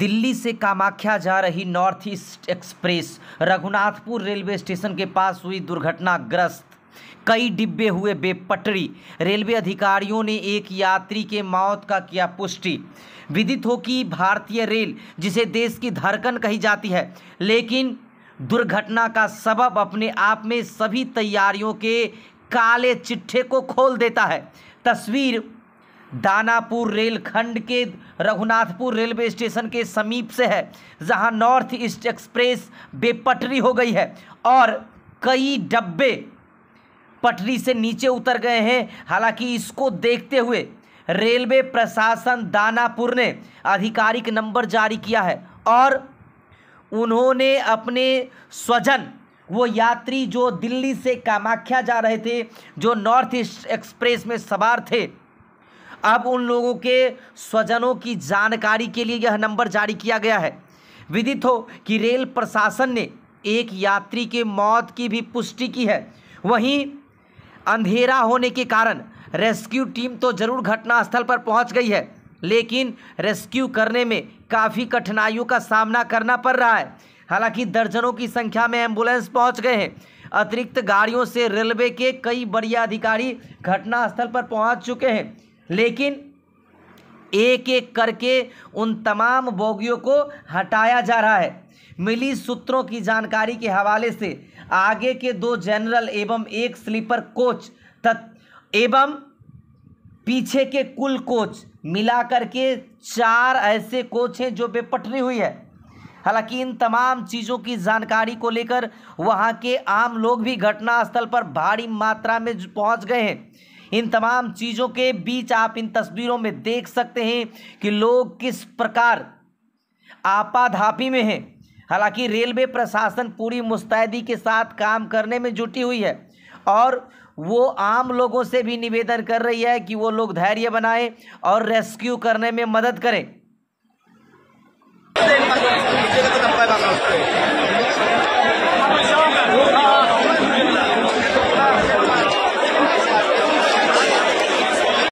दिल्ली से कामाख्या जा रही north east express Raghunathpur railway station के पास हुई दुर्घटनाग्रस्त कई डिब्बे हुए बेपटरी रेलवे अधिकारियों ने एक यात्री के मौत का किया पुष्टि विदित हो कि भारतीय रेल जिसे देश की धड़कन कही जाती है लेकिन दुर्घटना का सबब अपने आप में सभी तैयारियों के काले चिट्ठे को खोल देता है तस्वीर दानापुर रेलखंड के रघुनाथपुर रेलवे स्टेशन के समीप से है जहां नॉर्थ ईस्ट एक्सप्रेस बेपटरी हो गई है और कई डब्बे पटरी से नीचे उतर गए हैं हालांकि इसको देखते हुए रेलवे प्रशासन दानापुर ने आधिकारिक नंबर जारी किया है और उन्होंने अपने स्वजन वो यात्री जो दिल्ली से कामाख्या जा रहे थे जो नॉर्थ ईस्ट एक्सप्रेस में सवार थे अब उन लोगों के स्वजनों की जानकारी के लिए यह नंबर जारी किया गया है विदित हो कि रेल प्रशासन ने एक यात्री के मौत की भी पुष्टि की है वहीं अंधेरा होने के कारण रेस्क्यू टीम तो जरूर घटनास्थल पर पहुंच गई है लेकिन रेस्क्यू करने में काफ़ी कठिनाइयों का सामना करना पड़ रहा है हालांकि दर्जनों की संख्या में एम्बुलेंस पहुंच गए हैं अतिरिक्त गाड़ियों से रेलवे के कई बड़ी अधिकारी घटनास्थल पर पहुंच चुके हैं लेकिन एक एक करके उन तमाम बोगियों को हटाया जा रहा है मिली सूत्रों की जानकारी के हवाले से आगे के दो जनरल एवं एक स्लीपर कोच तत् एवं पीछे के कुल कोच मिलाकर के चार ऐसे कोच हैं जो बेपटरी हुई है हालांकि इन तमाम चीज़ों की जानकारी को लेकर वहां के आम लोग भी घटनास्थल पर भारी मात्रा में पहुंच गए हैं इन तमाम चीज़ों के बीच आप इन तस्वीरों में देख सकते हैं कि लोग किस प्रकार आपाधापी में हैं हालांकि रेलवे प्रशासन पूरी मुस्तैदी के साथ काम करने में जुटी हुई है और वो आम लोगों से भी निवेदन कर रही है कि वो लोग धैर्य बनाएं और रेस्क्यू करने में मदद करें